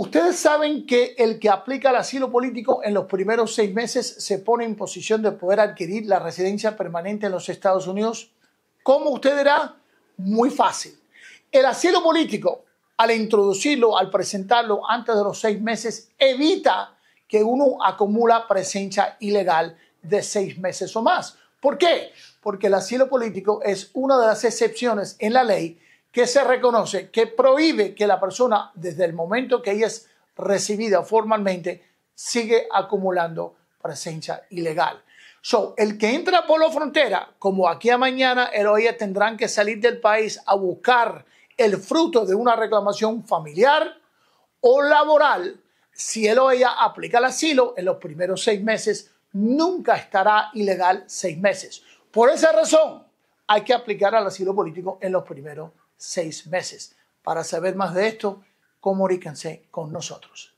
Ustedes saben que el que aplica el asilo político en los primeros seis meses se pone en posición de poder adquirir la residencia permanente en los Estados Unidos. ¿Cómo usted dirá? Muy fácil. El asilo político, al introducirlo, al presentarlo antes de los seis meses, evita que uno acumula presencia ilegal de seis meses o más. ¿Por qué? Porque el asilo político es una de las excepciones en la ley que se reconoce, que prohíbe que la persona, desde el momento que ella es recibida formalmente, sigue acumulando presencia ilegal. el que entra por la frontera, como aquí a mañana, el hoy tendrán que salir del país a buscar el fruto de una reclamación familiar o laboral. Si él o ella aplica el asilo en los primeros seis meses, nunca estará ilegal seis meses. Por esa razón, hay que aplicar al asilo político en los primeros seis meses. Para saber más de esto, comuníquense con nosotros.